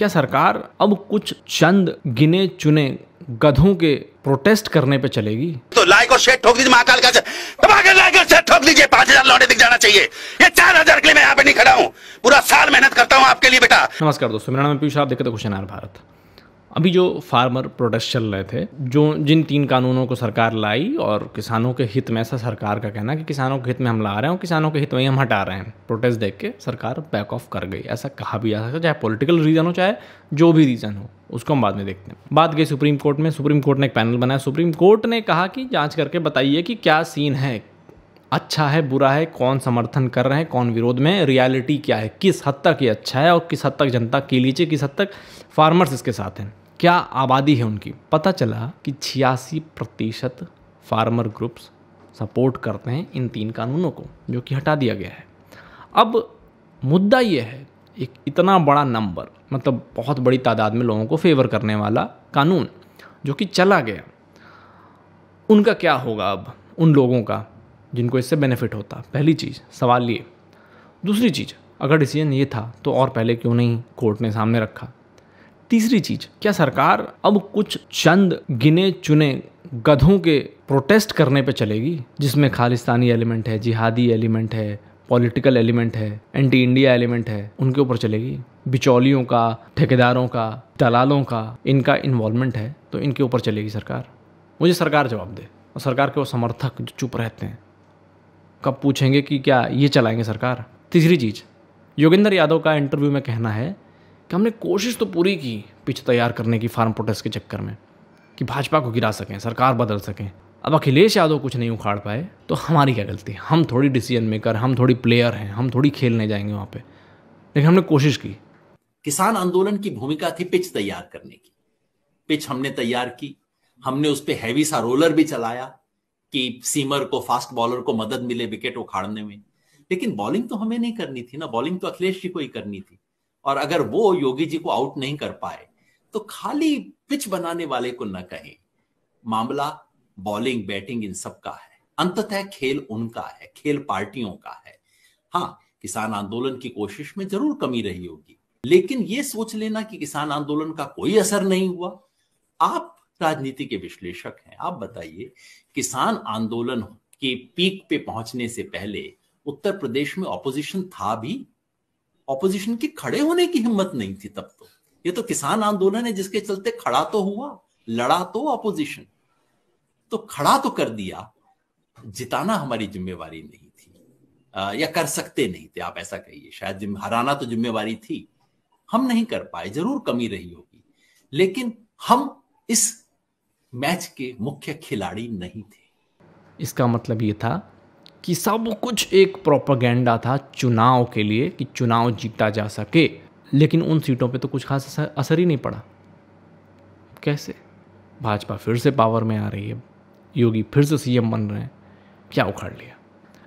क्या सरकार अब कुछ चंद गिने चुने गधों के प्रोटेस्ट करने पे चलेगी तो लाइक और शेयर ठोक दीजिए महाकाल का दबाकर लाइक और शेयर ठोक दीजिए पांच हजार लौटे दिख जाना चाहिए ये चार हजार के लिए मैं यहाँ पे नहीं खड़ा हूँ पूरा साल मेहनत करता हूँ आपके लिए बेटा नमस्कार दोस्तों मेरा नाम पीयूष आप देखते खुशन भारत अभी जो फार्मर प्रोटेस्ट चल रहे थे जो जिन तीन कानूनों को सरकार लाई और किसानों के हित में ऐसा सरकार का कहना कि किसानों के हित में हम ला रहे हैं और किसानों के हित में ही हम हटा रहे हैं प्रोटेस्ट देख के सरकार बैक ऑफ कर गई ऐसा कहा भी जा सकता है चाहे पॉलिटिकल रीज़न हो चाहे जो भी रीज़न हो उसको हम बाद में देखते हैं बात गई सुप्रीम कोर्ट में सुप्रीम कोर्ट ने एक पैनल बनाया सुप्रीम कोर्ट ने कहा कि जाँच करके बताइए कि क्या सीन है अच्छा है बुरा है कौन समर्थन कर रहे हैं कौन विरोध में रियलिटी क्या है किस हद तक ये अच्छा है और किस हद तक जनता के लिए किस हद तक फार्मर्स इसके साथ हैं क्या आबादी है उनकी पता चला कि छियासी प्रतिशत फार्मर ग्रुप्स सपोर्ट करते हैं इन तीन कानूनों को जो कि हटा दिया गया है अब मुद्दा यह है एक इतना बड़ा नंबर मतलब बहुत बड़ी तादाद में लोगों को फेवर करने वाला कानून जो कि चला गया उनका क्या होगा अब उन लोगों का जिनको इससे बेनिफिट होता पहली चीज़ सवाल ये दूसरी चीज़ अगर डिसीजन ये था तो और पहले क्यों नहीं कोर्ट ने सामने रखा तीसरी चीज क्या सरकार अब कुछ चंद गिने चुने गधों के प्रोटेस्ट करने पे चलेगी जिसमें खालिस्तानी एलिमेंट है जिहादी एलिमेंट है पॉलिटिकल एलिमेंट है एंटी इंडिया एलिमेंट है उनके ऊपर चलेगी बिचौलियों का ठेकेदारों का दलालों का इनका इन्वॉल्वमेंट है तो इनके ऊपर चलेगी सरकार मुझे सरकार जवाब दे और सरकार के वो समर्थक जो चुप रहते हैं कब पूछेंगे कि क्या ये चलाएंगे सरकार तीसरी चीज़ योगेंद्र यादव का इंटरव्यू में कहना है कि हमने कोशिश तो पूरी की पिच तैयार करने की फार्म प्रोटेस्ट के चक्कर में कि भाजपा को गिरा सकें सरकार बदल सकें अब अखिलेश यादव कुछ नहीं उखाड़ पाए तो हमारी क्या गलती है हम थोड़ी डिसीजन मेकर हम थोड़ी प्लेयर हैं हम थोड़ी खेलने जाएंगे वहाँ पे लेकिन हमने कोशिश की किसान आंदोलन की भूमिका थी पिच तैयार करने की पिच हमने तैयार की हमने उस पर हैवी सा रोलर भी चलाया कि सीमर को फास्ट बॉलर को मदद मिले विकेट उखाड़ने में लेकिन बॉलिंग तो हमें नहीं करनी थी ना बॉलिंग तो अखिलेश जी को ही करनी थी और अगर वो योगी जी को आउट नहीं कर पाए तो खाली पिच बनाने वाले को न कहें मामला बॉलिंग बैटिंग इन सब का है अंततः खेल उनका है खेल पार्टियों का है हाँ किसान आंदोलन की कोशिश में जरूर कमी रही होगी लेकिन ये सोच लेना कि किसान आंदोलन का कोई असर नहीं हुआ आप राजनीति के विश्लेषक हैं आप बताइए किसान आंदोलन के पीक पे पहुंचने से पहले उत्तर प्रदेश में ऑपोजिशन था भी ऑपोजिशन के खड़े होने की हिम्मत नहीं थी तब तो ये तो किसान आंदोलन है जिसके चलते खड़ा तो हुआ लड़ा तो ऑपोजिशन तो खड़ा तो कर दिया जिताना हमारी जिम्मेवारी नहीं थी आ, या कर सकते नहीं थे आप ऐसा कहिए शायद हराना तो जिम्मेवारी थी हम नहीं कर पाए जरूर कमी रही होगी लेकिन हम इस मैच के मुख्य खिलाड़ी नहीं थे इसका मतलब ये था कि सब कुछ एक प्रोपागेंडा था चुनाव के लिए कि चुनाव जीता जा सके लेकिन उन सीटों पे तो कुछ खास असर ही नहीं पड़ा कैसे भाजपा फिर से पावर में आ रही है योगी फिर से सीएम बन रहे हैं क्या उखाड़ लिया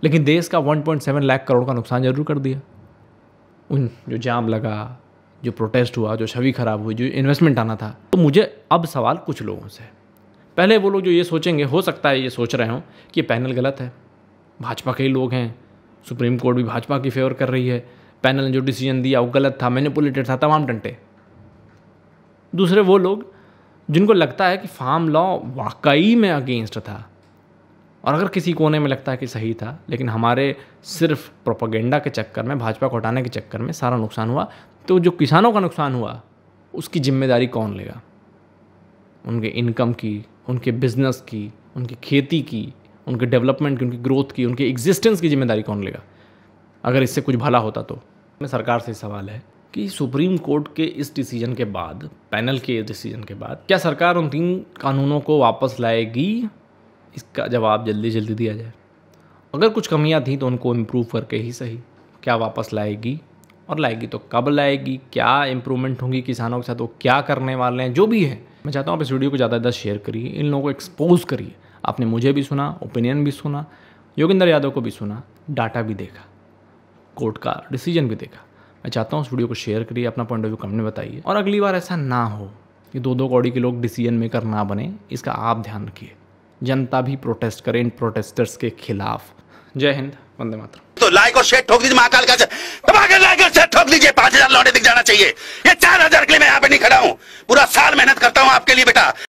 लेकिन देश का 1.7 लाख करोड़ का नुकसान जरूर कर दिया उन जो जाम लगा जो प्रोटेस्ट हुआ जो छवि खराब हुई जो इन्वेस्टमेंट आना था तो मुझे अब सवाल कुछ लोगों से पहले वो लोग जो ये सोचेंगे हो सकता है ये सोच रहे हों कि पैनल गलत है भाजपा के ही लोग हैं सुप्रीम कोर्ट भी भाजपा की फेवर कर रही है पैनल ने जो डिसीजन दिया वो गलत था मैनिपुलेटेड था तमाम टंटे दूसरे वो लोग जिनको लगता है कि फार्म लॉ वाकई में अगेंस्ट था और अगर किसी कोने में लगता है कि सही था लेकिन हमारे सिर्फ प्रोपागेंडा के चक्कर में भाजपा को हटाने के चक्कर में सारा नुकसान हुआ तो जो किसानों का नुकसान हुआ उसकी जिम्मेदारी कौन लेगा उनके इनकम की उनके बिजनेस की उनकी खेती की उनके डेवलपमेंट की उनकी ग्रोथ की उनकी एग्जिस्टेंस की जिम्मेदारी कौन लेगा अगर इससे कुछ भला होता तो मैं सरकार से सवाल है कि सुप्रीम कोर्ट के इस डिसीजन के बाद पैनल के इस डिसीजन के बाद क्या सरकार उन तीन कानूनों को वापस लाएगी इसका जवाब जल्दी जल्दी दिया जाए अगर कुछ कमियां थी तो उनको इम्प्रूव करके ही सही क्या वापस लाएगी और लाएगी तो कब लाएगी क्या इम्प्रूवमेंट होंगी किसानों के साथ वो क्या करने वाले हैं जो भी है मैं चाहता हूँ आप इस वीडियो को ज़्यादा ज़्यादा शेयर करिए इन लोगों को एक्सपोज करिए आपने मुझे भी सुना ओपिनियन भी सुना योगेंद्र यादव को भी सुना डाटा भी देखा कोर्ट का डिसीजन भी देखा मैं चाहता हूँ उस वीडियो को शेयर करिए अपना पॉइंट ऑफ व्यू कमेंट में बताइए और अगली बार ऐसा ना हो कि दो दो कौड़ी के लोग डिसीजन मेकर ना बने इसका आप ध्यान रखिए जनता भी प्रोटेस्ट करे इन प्रोटेस्टर्स के खिलाफ जय हिंद वंदे मातर तो लाइक और शेयर ठोक दीजिए महाकाल का लाइक और शेयर ठोक दीजिए पांच हजार लौटे दिख जाना चाहिए ये चार हजार के लिए मैं यहाँ पे नहीं खड़ा हूँ पूरा साल मेहनत करता हूँ आपके लिए बेटा